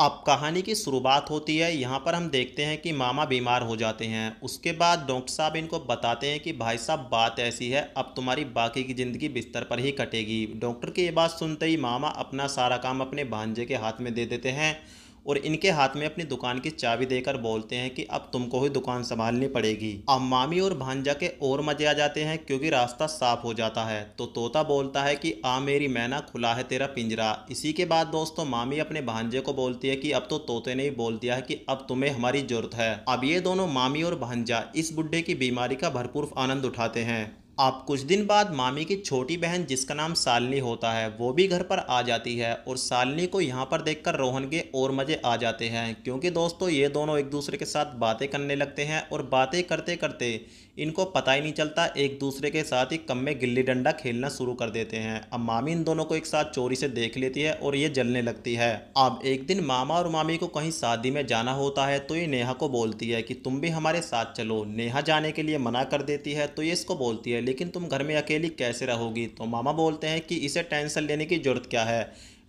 अब कहानी की शुरुआत होती है यहाँ पर हम देखते हैं कि मामा बीमार हो जाते हैं उसके बाद डॉक्टर साहब इनको बताते हैं कि भाई साहब बात ऐसी है अब तुम्हारी बाकी की ज़िंदगी बिस्तर पर ही कटेगी डॉक्टर की ये बात सुनते ही मामा अपना सारा काम अपने भांजे के हाथ में दे देते हैं और इनके हाथ में अपनी दुकान की चाबी देकर बोलते हैं कि अब तुमको ही दुकान संभालनी पड़ेगी अब मामी और भांजा के और मजे आ जाते हैं क्योंकि रास्ता साफ हो जाता है तो तोता बोलता है कि आ मेरी मैना खुला है तेरा पिंजरा इसी के बाद दोस्तों मामी अपने भांजे को बोलती है कि अब तो तोते ने ही बोल दिया है कि अब तुम्हें हमारी जरूरत है अब ये दोनों मामी और भांजा इस बुढ़े की बीमारी का भरपूर आनंद उठाते हैं आप कुछ दिन बाद मामी की छोटी बहन जिसका नाम सालनी होता है वो भी घर पर आ जाती है और सालनी को यहाँ पर देखकर रोहन के और मज़े आ जाते हैं क्योंकि दोस्तों ये दोनों एक दूसरे के साथ बातें करने लगते हैं और बातें करते करते इनको पता ही नहीं चलता एक दूसरे के साथ ही कम में गिल्ली डंडा खेलना शुरू कर देते हैं अब मामी इन दोनों को एक साथ चोरी से देख लेती है और ये जलने लगती है अब एक दिन मामा और मामी को कहीं शादी में जाना होता है तो ये नेहा को बोलती है कि तुम भी हमारे साथ चलो नेहा जाने के लिए मना कर देती है तो ये इसको बोलती है लेकिन तुम घर में अकेली कैसे रहोगी तो मामा बोलते हैं कि इसे टेंशन लेने की ज़रूरत क्या है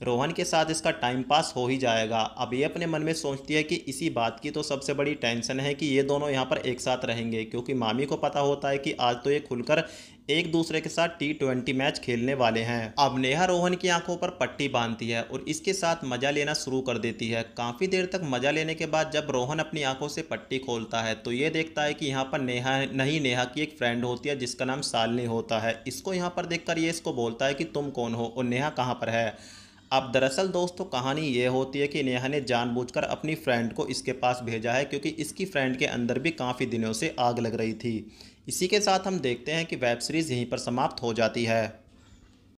रोहन के साथ इसका टाइम पास हो ही जाएगा अब ये अपने मन में सोचती है कि इसी बात की तो सबसे बड़ी टेंशन है कि ये दोनों यहाँ पर एक साथ रहेंगे क्योंकि मामी को पता होता है कि आज तो ये खुलकर एक दूसरे के साथ टी ट्वेंटी मैच खेलने वाले हैं अब नेहा रोहन की आंखों पर पट्टी बांधती है और इसके साथ मजा लेना शुरू कर देती है काफ़ी देर तक मजा लेने के बाद जब रोहन अपनी आंखों से पट्टी खोलता है तो ये देखता है कि यहाँ पर नेहा नहीं नेहा की एक फ्रेंड होती है जिसका नाम सालनी होता है इसको यहाँ पर देख ये इसको बोलता है कि तुम कौन हो और नेहा कहाँ पर है अब दरअसल दोस्तों कहानी ये होती है कि नेहा ने जानबूझकर अपनी फ्रेंड को इसके पास भेजा है क्योंकि इसकी फ्रेंड के अंदर भी काफ़ी दिनों से आग लग रही थी इसी के साथ हम देखते हैं कि वेब सीरीज़ यहीं पर समाप्त हो जाती है